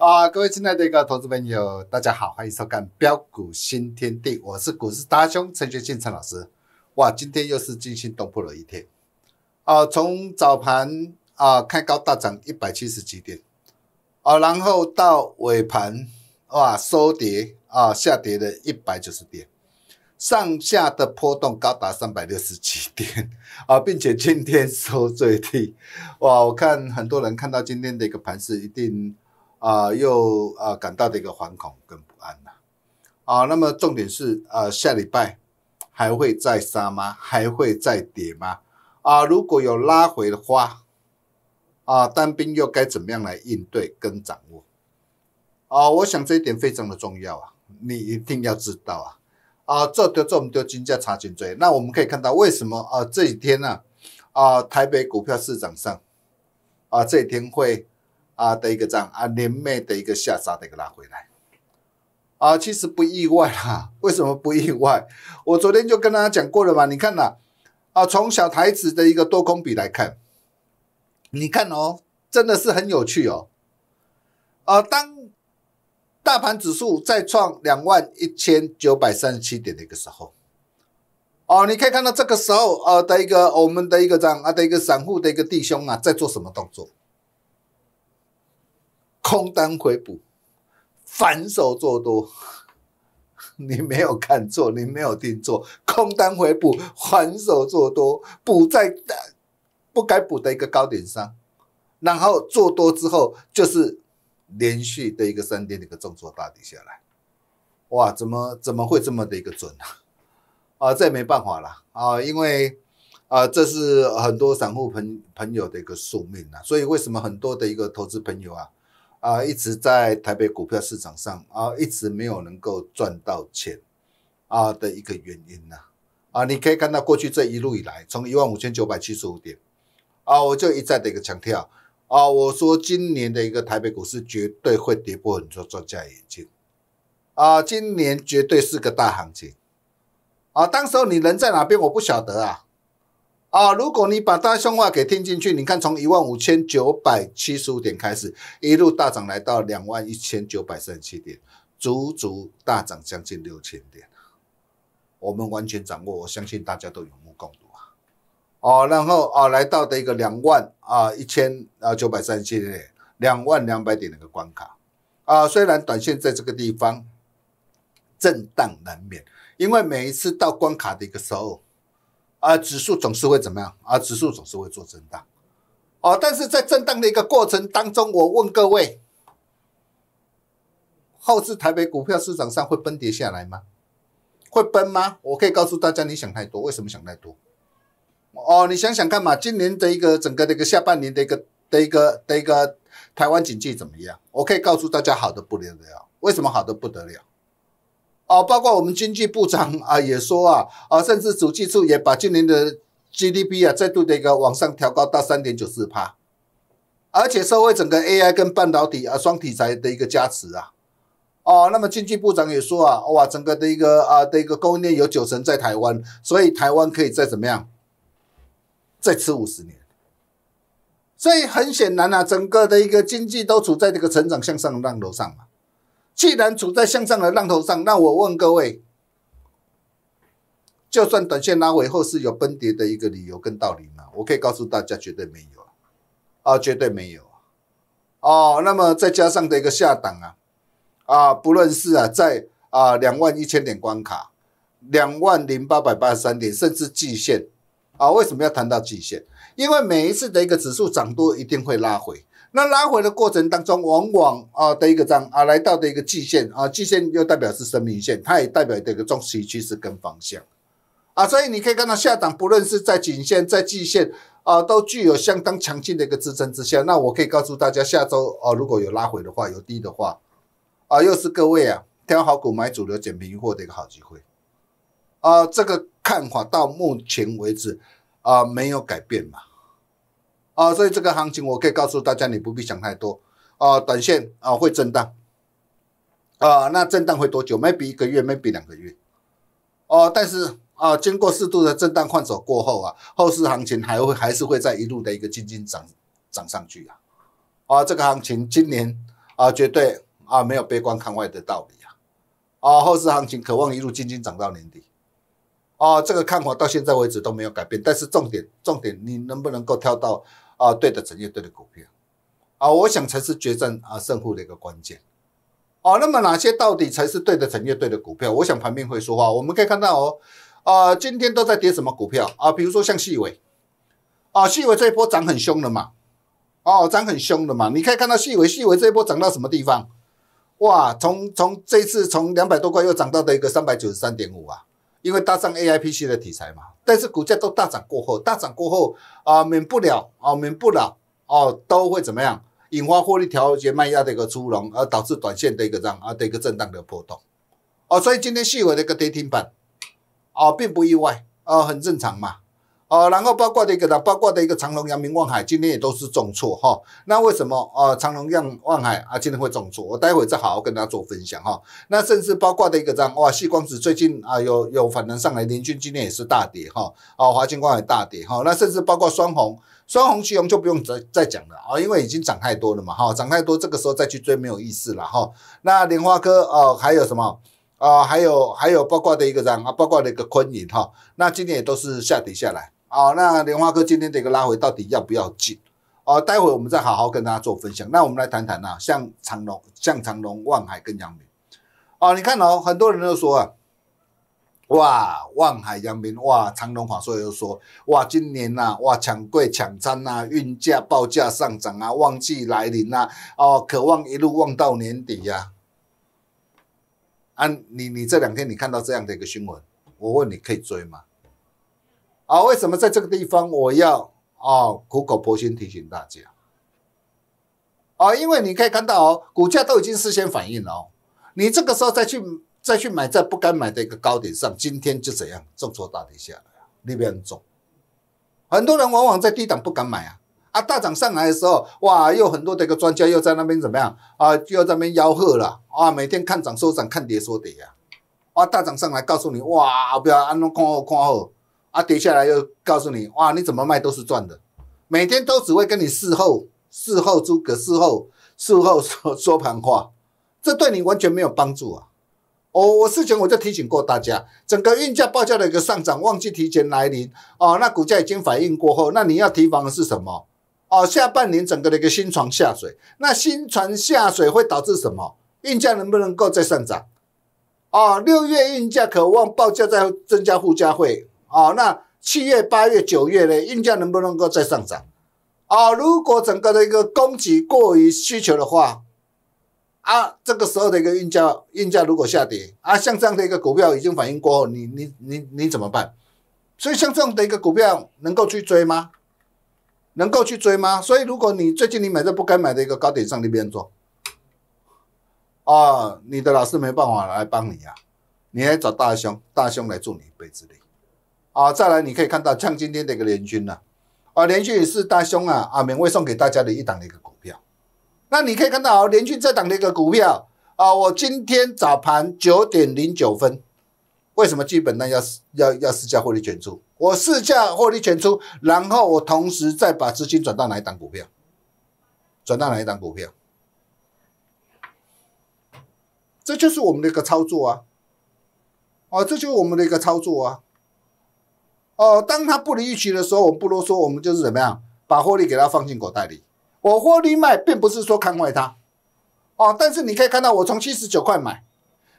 啊，各位亲爱的一个投资朋友，大家好，欢迎收看《标股新天地》，我是股市大兄陈学进陈老师。哇，今天又是惊心动魄的一天啊！从早盘啊开高大涨一百七十几点，啊，然后到尾盘哇收跌啊，下跌了一百九十点，上下的波动高达三百六十几点啊，并且今天收最低。哇，我看很多人看到今天的一个盘势，一定。啊，又啊，感到的一个惶恐跟不安呐。啊，那么重点是啊，下礼拜还会再杀吗？还会再跌吗？啊，如果有拉回的话，啊，单兵又该怎么样来应对跟掌握？啊，我想这一点非常的重要啊，你一定要知道啊。啊，这多这我们就金价查金追，那我们可以看到为什么啊这几天呢，啊，台北股票市场上啊这几天会。啊，的一个涨啊，连袂的一个下杀，的一个拉回来啊，其实不意外啦。为什么不意外？我昨天就跟大家讲过了嘛。你看呐，啊，从小台子的一个多空比来看，你看哦，真的是很有趣哦。啊，当大盘指数再创两万一千九百三十七点的一个时候，哦，你可以看到这个时候啊的一个我们的一个涨啊的一个散户的一个弟兄啊在做什么动作？空单回补，反手做多，你没有看错，你没有听错，空单回补，反手做多，补在不该补的一个高点上，然后做多之后就是连续的一个三天的一个重挫打底下来，哇，怎么怎么会这么的一个准啊？啊，这没办法了啊，因为啊，这是很多散户朋朋友的一个宿命啊，所以为什么很多的一个投资朋友啊？啊，一直在台北股票市场上啊，一直没有能够赚到钱啊的一个原因呢。啊，你可以看到过去这一路以来，从一万五千九百七十五点啊，我就一再的一个强调啊，我说今年的一个台北股市绝对会跌破，很多专家眼镜啊，今年绝对是个大行情啊。当时候你人在哪边，我不晓得啊。啊！如果你把大凶化给听进去，你看从一万五千九百七十五点开始一路大涨，来到两万一千九百三十七点，足足大涨将近六千点，我们完全掌握，我相信大家都有目共睹啊！哦，然后哦，来到的一个两万啊一千啊九百三十七点，两万两百点的一个关卡啊，虽然短线在这个地方震荡难免，因为每一次到关卡的一个时候。啊，指数总是会怎么样？啊，指数总是会做震荡。哦，但是在震荡的一个过程当中，我问各位：后市台北股票市场上会崩跌下来吗？会崩吗？我可以告诉大家，你想太多。为什么想太多？哦，你想想看嘛，今年的一个整个的一个下半年的一个的一个的一个台湾经济怎么样？我可以告诉大家，好的不得了。为什么好的不得了？啊，包括我们经济部长啊也说啊，啊，甚至主计处也把今年的 GDP 啊再度的一个往上调高到三点九四帕，而且社会整个 AI 跟半导体啊双题材的一个加持啊，哦，那么经济部长也说啊，哇，整个的一个啊的一个供应链有九成在台湾，所以台湾可以再怎么样，再吃五十年，所以很显然啊，整个的一个经济都处在这个成长向上的浪头上嘛。既然处在向上的浪头上，那我问各位，就算短线拉回后是有崩跌的一个理由跟道理吗？我可以告诉大家，绝对没有啊，啊，绝对没有啊。哦，那么再加上的一个下档啊，啊，不论是啊在啊两万一千点关卡、两万零八百八十三点，甚至季线啊，为什么要谈到季线？因为每一次的一个指数涨多一定会拉回。那拉回的过程当中，往往啊的一个涨啊来到的一个季线啊，季线又代表是生命线，它也代表的一个中期趋势跟方向啊，所以你可以看到下档不论是在颈线在季线啊，都具有相当强劲的一个支撑之下。那我可以告诉大家，下周啊如果有拉回的话，有低的话啊，又是各位啊挑好股买主流减平货的一个好机会啊，这个看法到目前为止啊没有改变嘛。啊，所以这个行情我可以告诉大家，你不必想太多。啊，短线啊会震荡，啊，那震荡会多久？maybe 一个月，maybe 两个月。哦，但是啊，经过适度的震荡换手过后啊，后市行情还会还是会在一路的一个静静涨涨上去啊。啊，这个行情今年啊绝对啊没有悲观看外的道理啊。啊，后市行情渴望一路静静涨到年底。啊，这个看法到现在为止都没有改变。但是重点重点，你能不能够跳到？啊，对的，成业对的股票，啊，我想才是决战啊胜负的一个关键，啊，那么哪些到底才是对的，成业对的股票？我想盘面会说话，我们可以看到哦，啊，今天都在跌什么股票啊？比如说像细尾，啊，细尾这一波涨很凶的嘛，哦，涨很凶的嘛，你可以看到细尾，细尾这一波涨到什么地方？哇，从从这次从两百多块又涨到的一个三百九十三点五啊。因为搭上 AIPC 的题材嘛，但是股价都大涨过后，大涨过后啊，免不了啊，免不了哦，都会怎么样？引发获利调节卖压的一个出笼，而导致短线的一个这样啊的一个震荡的波动。哦，所以今天细尾的一个跌停板，啊，并不意外啊，很正常嘛。哦，然后包括的一个呢，包括的一个长隆、阳明、望海，今天也都是重挫哈。那为什么啊？长隆、阳望海啊，今天会重挫？我待会再好好跟大家做分享哈。那甚至包括的一个样，哇，细光子最近啊，有有反弹上来，联讯今天也是大跌哈。哦，华清光也大跌哈。那甚至包括双红、双红、巨红就不用再再讲了啊，因为已经涨太多了嘛哈，涨太多，这个时候再去追没有意思了哈。那莲花科啊，还有什么啊？还有还有包括的一个涨啊，包括的一个昆银哈，那今天也都是下跌下来。哦，那莲花科今天的一个拉回到底要不要进？哦，待会我们再好好跟大家做分享。那我们来谈谈啊，像长隆、像长隆、望海跟阳明。哦，你看哦，很多人都说啊，哇，望海扬名，哇，长隆华硕又说，哇，今年呐，哇，抢柜抢餐呐，运价报价上涨啊，旺季来临呐，哦，渴望一路望到年底呀。啊，你你这两天你看到这样的一个新闻，我问你可以追吗？啊，为什么在这个地方我要啊苦口婆心提醒大家啊？因为你可以看到哦，股价都已经事先反应了。哦，你这个时候再去再去买在不敢买的一个高点上，今天就怎样，重挫大底下，不边重。很多人往往在低档不敢买啊，啊大涨上来的时候，哇，又很多的一个专家又在那边怎么样啊？又在那边吆喝了啊！每天看涨说涨，看跌说跌呀，啊大涨上来告诉你哇，不要安弄看好看好。啊，跌下来又告诉你哇，你怎么卖都是赚的，每天都只会跟你事后、事后诸葛、事后、事后说 说盘话，这对你完全没有帮助啊！哦，我事前我就提醒过大家，整个运价报价的一个上涨旺季提前来临哦，那股价已经反应过后，那你要提防的是什么？哦，下半年整个的一个新船下水，那新船下水会导致什么？运价能不能够再上涨？哦，六月运价渴望报价再增加附加费。哦，那七月、八月、九月呢，运价能不能够再上涨？哦，如果整个的一个供给过于需求的话，啊，这个时候的一个运价，运价如果下跌，啊，像这样的一个股票已经反应过后，你你你你怎么办？所以像这样的一个股票能够去追吗？能够去追吗？所以如果你最近你买在不该买的一个高点上，你别做。哦，你的老师没办法来帮你啊，你来找大兄，大兄来助你一辈子的。啊，再来，你可以看到像今天的一个联军呢，啊，联军也是大凶啊，啊，免费送给大家的一档的一个股票。那你可以看到，啊，联军这档的一个股票啊，我今天早盘九点零九分，为什么基本单要要要试价获利全出？我试价获利全出，然后我同时再把资金转到哪一档股票？转到哪一档股票？这就是我们的一个操作啊，啊，这就是我们的一个操作啊。哦，当它不离预期的时候，我们不啰嗦，我们就是怎么样把获利给它放进口袋里。我获利卖，并不是说看坏它，哦，但是你可以看到我从七十九块买，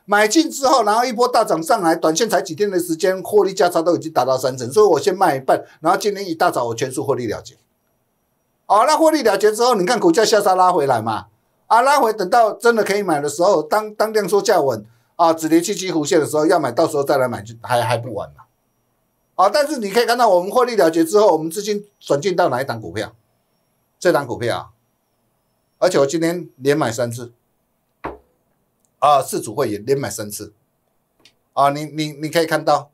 买进之后，然后一波大涨上来，短线才几天的时间，获利价差都已经达到三成，所以我先卖一半，然后今天一大早我全数获利了结。哦，那获利了结之后，你看股价下杀拉回来嘛，啊，拉回等到真的可以买的时候，当当量缩价稳，啊，止跌企息弧线的时候要买到时候再来买就还还不晚嘛。啊！但是你可以看到，我们获利了结之后，我们资金转进到哪一档股票？这档股票，而且我今天连买三次，啊，四组会员连买三次，啊，你你你可以看到，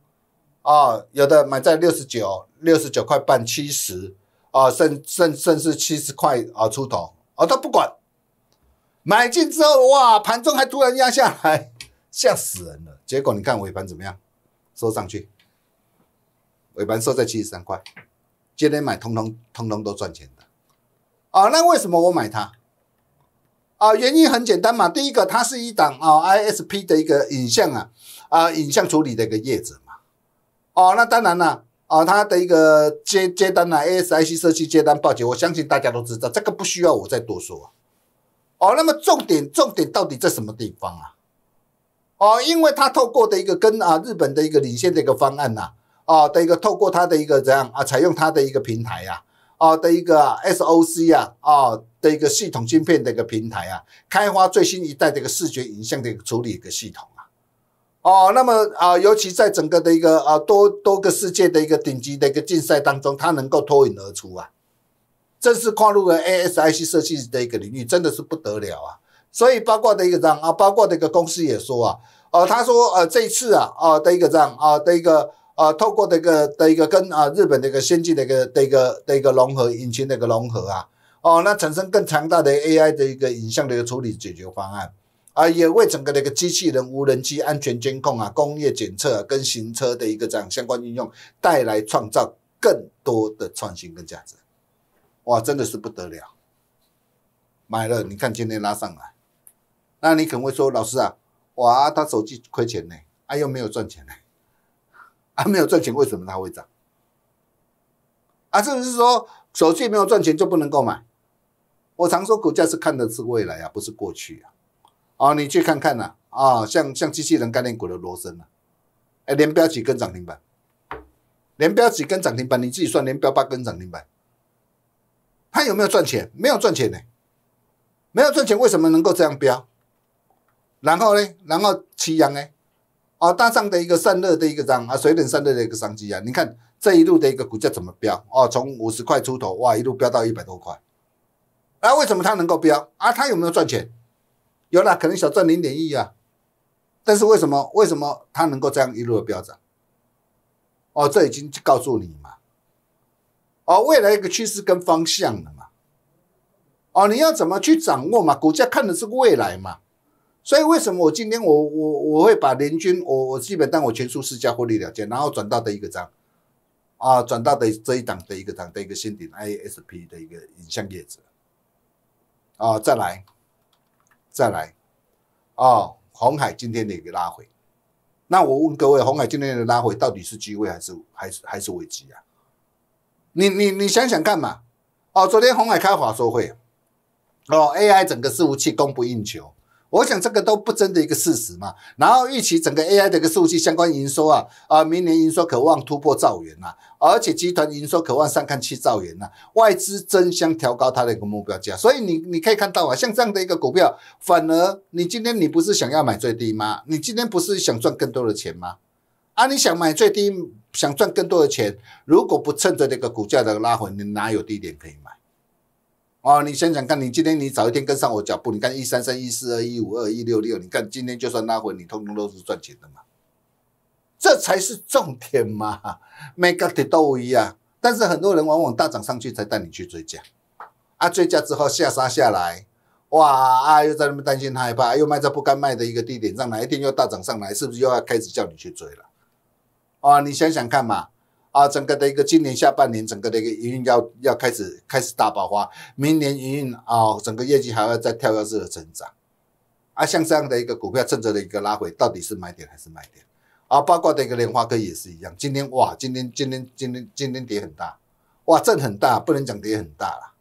啊，有的买在六十九、六十九块半、七十，啊，甚甚甚至七十块啊出头，啊，他不管，买进之后，哇，盘中还突然压下来，吓死人了。结果你看尾盘怎么样？收上去。尾盘收在七十三块，今天买通通通通都赚钱的啊！那为什么我买它啊？原因很简单嘛，第一个它是一档啊，ISP 的一个影像啊啊，影像处理的一个叶子嘛。哦，那当然了啊，它的一个接接单啊 a s i c 设计接单报警，我相信大家都知道，这个不需要我再多说啊。哦，那么重点重点到底在什么地方啊？哦，因为它透过的一个跟啊日本的一个领先的一个方案呐。啊的一个透过它的一个怎样啊，采用它的一个平台呀，啊的一个 S O C 呀，啊的一个系统芯片的一个平台啊，开发最新一代的一个视觉影像的一个处理一个系统啊，哦，那么啊，尤其在整个的一个啊多多个世界的一个顶级的一个竞赛当中，它能够脱颖而出啊，正式跨入了 A S I C 设计的一个领域，真的是不得了啊，所以包括的一个这样啊，包括的一个公司也说啊，呃，他说呃，这次啊啊的一个这样啊的一个。啊，透过这个的一个跟啊日本的一个先进的一个的一个的一个融合引擎的一个融合啊，哦，那产生更强大的 AI 的一个影像的一个处理解决方案啊，也为整个的一个机器人、无人机、安全监控啊、工业检测跟行车的一个这样相关应用带来创造更多的创新跟价值。哇，真的是不得了！买了，你看今天拉上来，那你可能会说，老师啊，哇，他手机亏钱呢，啊，又没有赚钱呢。还没有赚钱，为什么它会涨？啊，是不是说手机没有赚钱就不能够买？我常说股价是看的是未来啊，不是过去啊。啊，你去看看呐，啊，像像机器人概念股的罗森啊，哎，连标几根涨停板，连标几根涨停板，你自己算连标八根涨停板，它有没有赚钱？没有赚钱呢，没有赚钱，为什么能够这样标？然后呢？然后奇阳呢？啊，大上的一个散热的一个商啊，水冷散热的一个商机啊！你看这一路的一个股价怎么飙啊？从五十块出头，哇，一路飙到一百多块。啊，为什么它能够飙啊？它有没有赚钱？有了，可能小赚零点一啊。但是为什么？为什么它能够这样一路的飙涨？哦，这已经告诉你嘛。哦，未来一个趋势跟方向了嘛。哦，你要怎么去掌握嘛？股价看的是未来嘛。所以为什么我今天我我我会把联军我我基本但我全数释迦获利了结，然后转到的一个章，啊，转到的这一档的一个档的一个新顶 I S P 的一个影像叶子，啊，再来，再来，啊，红海今天的一个拉回，那我问各位，红海今天的拉回到底是机会还是还是还是危机啊？你你你想想看嘛，哦，昨天红海开华说会，哦，A I 整个伺服器供不应求。我想这个都不争的一个事实嘛，然后预期整个 AI 的一个数据相关营收啊啊，明年营收渴望突破兆元呐，而且集团营收渴望上看七兆元呐，外资争相调高它的一个目标价，所以你你可以看到啊，像这样的一个股票，反而你今天你不是想要买最低吗？你今天不是想赚更多的钱吗？啊，你想买最低，想赚更多的钱，如果不趁着这个股价的拉回，你哪有低点可以买？哦，你想想看，你今天你早一天跟上我脚步，你看一三三一四二一五二一六六，你看今天就算拉回，你通通都是赚钱的嘛，这才是重点嘛，每个都一样。但是很多人往往大涨上去才带你去追加，啊，追加之后下杀下来，哇啊，又在那么担心害怕，又卖在不该卖的一个地点上，哪一天又大涨上来，是不是又要开始叫你去追了？啊，你想想看嘛。啊，整个的一个今年下半年，整个的一个营运要要开始开始大爆发，明年营运啊，整个业绩还要再跳跃式的增长。啊，像这样的一个股票，趁着的一个拉回，到底是买点还是卖点？啊，包括的一个莲花科也是一样。今天哇，今天今天今天今天跌很大，哇，震很大，不能讲跌很大了。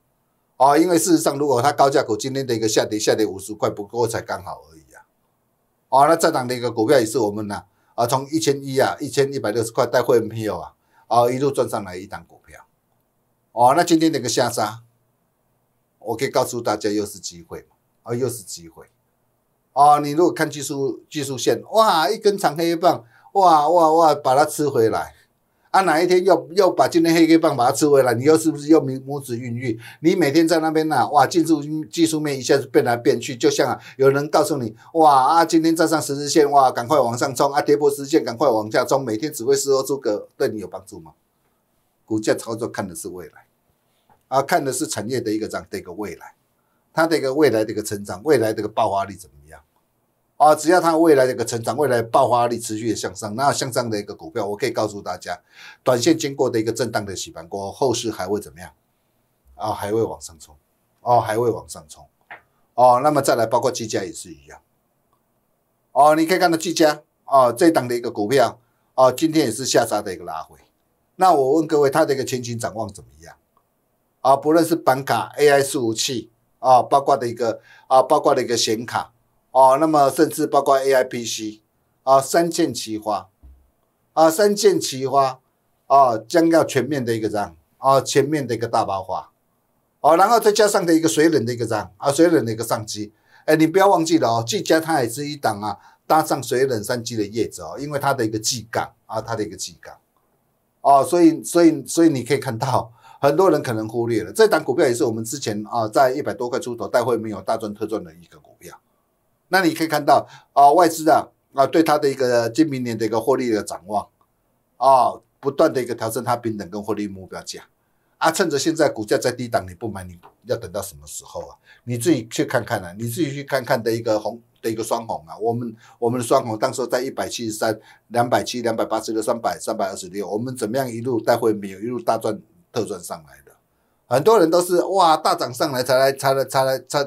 啊，因为事实上，如果它高价股今天的一个下跌，下跌五十块，不过才刚好而已啊，啊，那这涨的一个股票也是我们呢，啊，从一千一啊，一千一百六十块带回来朋友啊。哦，一路赚上来一档股票，哦，那今天那个下杀，我可以告诉大家，又是机会嘛，啊，又是机会，哦，你如果看技术技术线，哇，一根长黑棒，哇哇哇，把它吃回来。啊，哪一天又又把今天黑 K 棒把它吃回来？你又是不是又明母子孕育？你每天在那边呐，哇，技术技术面一下子变来变去，就像啊，有人告诉你，哇啊，今天站上十字线，哇，赶快往上冲啊，跌破十字线赶快往下冲。每天只会死活诸葛，对你有帮助吗？股价操作看的是未来，啊，看的是产业的一个涨的一个未来，它的一个未来的一个成长，未来这个爆发力怎么样？啊，只要它未来的一个成长，未来爆发力持续的向上，那像这样的一个股票，我可以告诉大家，短线经过的一个震荡的洗盘过后后市还会怎么样？啊，还会往上冲，哦，还会往上冲，哦，那么再来包括技嘉也是一样，哦，你可以看到技嘉哦，这档的一个股票，哦，今天也是下杀的一个拉回，那我问各位，它的一个前景展望怎么样？啊，不论是板卡、AI 服务器，啊，包括的一个啊，包括的一个显卡。哦，那么甚至包括 AIPC 啊，三剑齐发啊，三剑齐发啊，将要全面的一个样啊，全面的一个大爆发哦，然后再加上的一个水冷的一个样啊，水冷的一个上机，哎，你不要忘记了哦，技嘉它也是一档啊，搭上水冷三机的叶子哦，因为它的一个 G 杠啊，它的一个 G 杠啊，所以所以所以你可以看到，很多人可能忽略了这档股票也是我们之前啊在一百多块出头，大会没有大赚特赚的一个股票。那你可以看到啊，外资啊，啊对它的一个今明年的一个获利的展望，啊，不断的一个调整它平等跟获利目标价，啊，趁着现在股价在低档，你不买你要等到什么时候啊？你自己去看看啊，你自己去看看的一个红的一个双红啊，我们我们的双红当时在一百七十三、两百七、两百八十六、三百、三百二十六，我们怎么样一路带回有一路大赚特赚上来的？很多人都是哇大涨上来才来才来才来才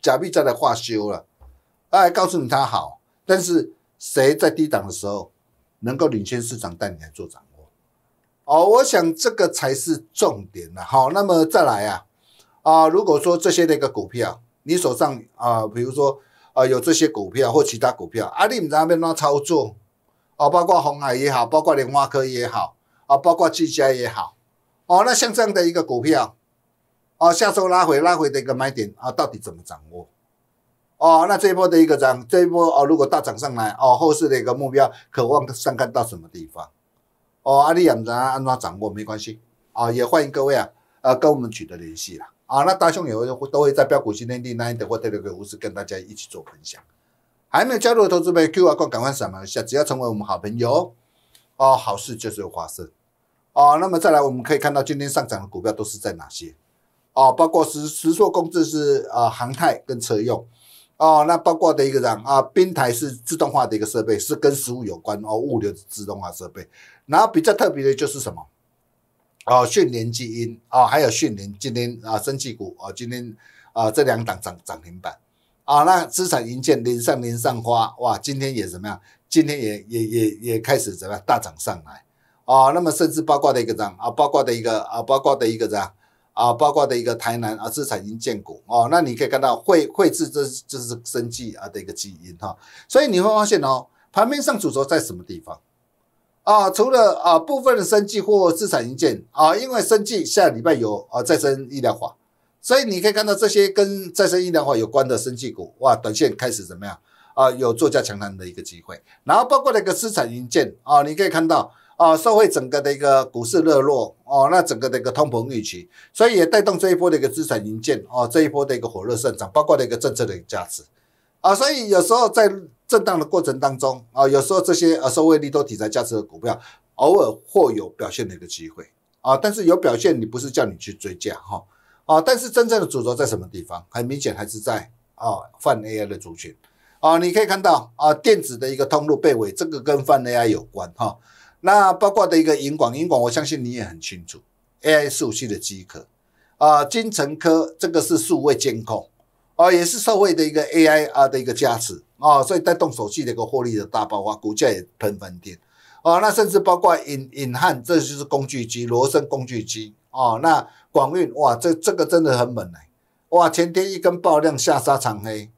假币才来化修了。哎，告诉你它好，但是谁在低档的时候能够领先市场带你来做掌握？哦，我想这个才是重点呐。好，那么再来啊，啊，如果说这些的一个股票，你手上啊，比如说啊有这些股票或其他股票，啊，你唔在那边乱操作，哦，包括红海也好，包括联华科也好，啊，包括技嘉也好，哦，那像这样的一个股票，哦，下周拉回拉回的一个买点啊，到底怎么掌握？哦，那这一波的一个涨，这一波哦，如果大涨上来哦，后市的一个目标，渴望上看到什么地方？哦，阿里呀，怎安怎掌握没关系啊？也欢迎各位啊，呃，跟我们取得联系啦。啊，那大兄也会都会在标股新天地那等的后那个股市跟大家一起做分享。还没有加入的投资们，Q 啊，码赶快扫描一下，只要成为我们好朋友，哦，好事就是有发生。哦，那么再来，我们可以看到今天上涨的股票都是在哪些？哦，包括实实塑、工资是呃航泰跟车用。哦，那包括的一个样啊，冰台是自动化的一个设备，是跟食物有关哦，物流自动化设备。然后比较特别的就是什么？哦，迅练基因啊，还有迅练今天啊，生技股啊，今天啊，这两档涨涨停板啊。那资产银建连上连上花哇，今天也怎么样？今天也也也也开始怎么样大涨上来？哦，那么甚至包括的一个涨啊，包括的一个啊，包括的一个涨。啊，包括的一个台南啊，资产营建股哦，那你可以看到汇汇智，这这是生计啊的一个基因哈，所以你会发现哦，盘面上主轴在什么地方啊？除了啊部分的生计或资产营建啊，因为生计下礼拜有啊再生医疗化，所以你可以看到这些跟再生医疗化有关的生计股，哇，短线开始怎么样啊？有做加强弹的一个机会，然后包括那个资产营建啊，你可以看到。啊，社会整个的一个股市热络哦，那整个的一个通膨预期，所以也带动这一波的一个资产营建哦，这一波的一个火热上涨，包括的一个政策的一个价值啊，所以有时候在震荡的过程当中啊，有时候这些呃社会力多题材价值的股票，偶尔或有表现的一个机会啊，但是有表现你不是叫你去追价哈啊，但是真正的主轴在什么地方？很明显还是在啊泛 AI 的族群啊，你可以看到啊电子的一个通路被围，这个跟泛 AI 有关哈。那包括的一个银广，银广，我相信你也很清楚，AI 数据的机壳啊，金诚科这个是数位监控啊，也是社会的一个 AI 啊的一个加持啊，所以带动手机的一个获利的大爆发，股价也喷翻天啊。那甚至包括隐隐汉，这就是工具机，罗森工具机啊。那广运哇，这这个真的很猛哎，哇，前天一根爆量下杀长黑。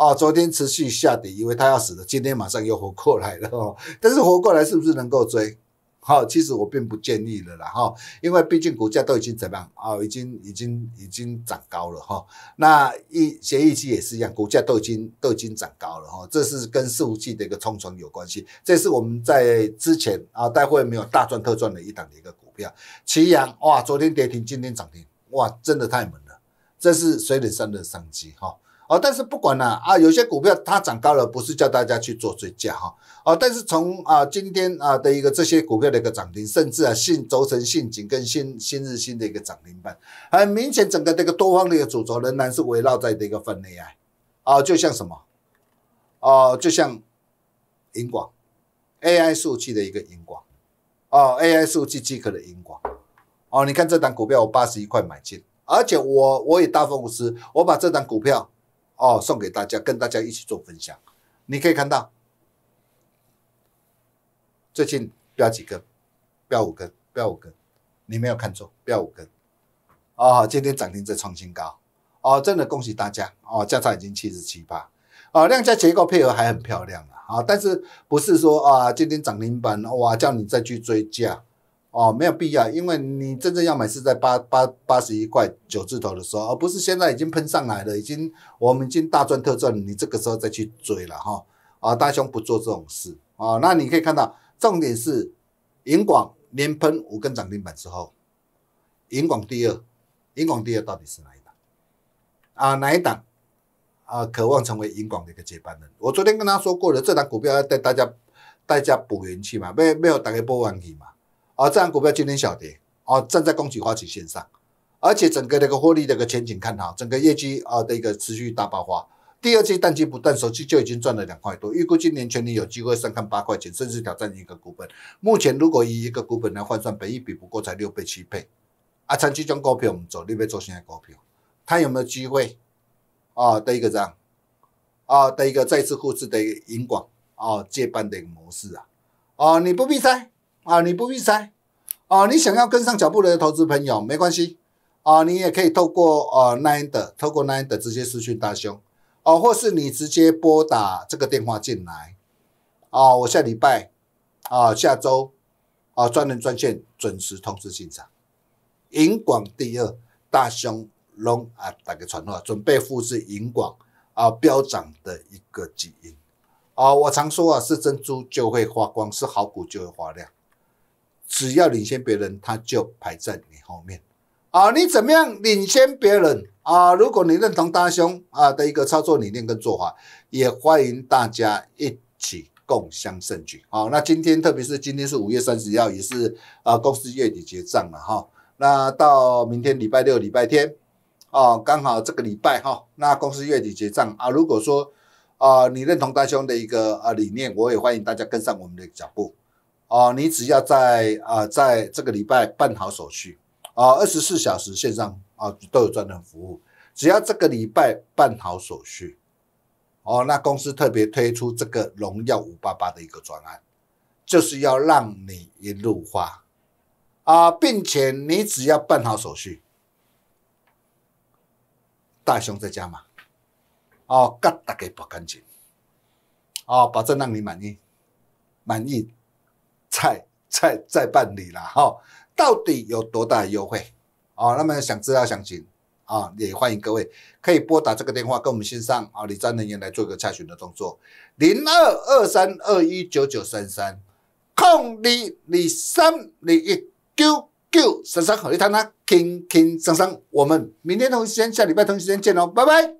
哦，昨天持续下跌，以为它要死了，今天马上又活过来了哦。但是活过来是不是能够追？哈，其实我并不建议了啦哈，因为毕竟股价都已经怎么样啊，已经已经已经涨高了哈。那一协议期也是一样，股价都已经都已经涨高了哈。这是跟四五季的一个冲存有关系。这是我们在之前啊，待会没有大赚特赚的一档的一个股票，祁阳哇，昨天跌停，今天涨停哇，真的太猛了，这是水冷三的商机哈。哦，但是不管了啊，有些股票它涨高了，不是叫大家去做追加哈。哦，但是从啊今天啊的一个这些股票的一个涨停，甚至啊信轴承、信锦跟新新日新的一个涨停板，很明显，整个这个多方的一个主轴仍然是围绕在那个分内啊。啊，就像什么，啊，就像银广 AI 数据的一个银广，哦，AI 数据即可的银广，哦，你看这档股票我八十一块买进，而且我我也大风公司，我把这档股票。哦，送给大家，跟大家一起做分享。你可以看到，最近标几根？标五根，标五根。你没有看错，标五根。哦，今天涨停在创新高。哦，真的恭喜大家。哦，价差已经七十七八。哦，量价结构配合还很漂亮了。啊，但是不是说啊，今天涨停板哇，叫你再去追价。哦，没有必要，因为你真正要买是在八八八十一块九字头的时候，而不是现在已经喷上来了，已经我们已经大赚特赚，你这个时候再去追了哈，啊，大雄不做这种事啊。那你可以看到，重点是银广连喷五根涨停板之后，银广第二，银广第二到底是哪一档啊？哪一档啊？渴望成为银广的一个接班人。我昨天跟他说过了，这档股票要带大家带家补元气嘛，没没有大家不忘记嘛。啊，这样股票今天小跌啊，站在供给划起线上，而且整个那个获利一个前景看好，整个业绩啊的一个持续大爆发。第二季淡季不淡，首季就已经赚了两块多，预估今年全年有机会上看八块钱，甚至挑战一个股本。目前如果以一个股本来换算，本一比不过才六倍七倍啊。长期中股票我们走六倍做现在股票它有没有机会啊？的一个样啊，的一个再次复制个银广啊接班的一个模式啊啊！你不必猜。啊，你不必猜，啊，你想要跟上脚步的投资朋友没关系，啊，你也可以透过啊 Nine 的，透过 Nine 的直接私讯大兄啊，或是你直接拨打这个电话进来，啊，我下礼拜，啊，下周，啊，专人专线准时通知进场，银广第二大兄龙啊，打个传话，准备复制银广啊飙涨的一个基因，啊，我常说啊，是珍珠就会发光，是好股就会发亮。只要领先别人，他就排在你后面啊！你怎么样领先别人啊？如果你认同大兄啊的一个操作理念跟做法，也欢迎大家一起共享盛举。啊！那今天特别是今天是五月三十号，也是啊公司月底结账了哈。那到明天礼拜六、礼拜天哦，刚好这个礼拜哈，那公司月底结账啊。如果说啊你认同大兄的一个啊理念，我也欢迎大家跟上我们的脚步。哦，你只要在啊，在这个礼拜办好手续，啊，二十四小时线上啊都有专人服务。只要这个礼拜办好手续，哦，那公司特别推出这个荣耀五八八的一个专案，就是要让你一路花，啊，并且你只要办好手续，大熊在家嘛，哦，干瘩给拔干净，哦，保证让你满意，满意。在在在办理了哈，到底有多大的优惠？哦，那么想知道详情啊，也欢迎各位可以拨打这个电话跟我们线上啊，理三人员来做一个查询的动作，零二二三二一九九三三空李李三李一九九三三好你谈呢，轻轻松松，我们明天同一时间，下礼拜同一时间见哦，拜拜。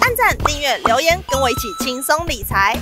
按赞、订阅、留言，跟我一起轻松理财。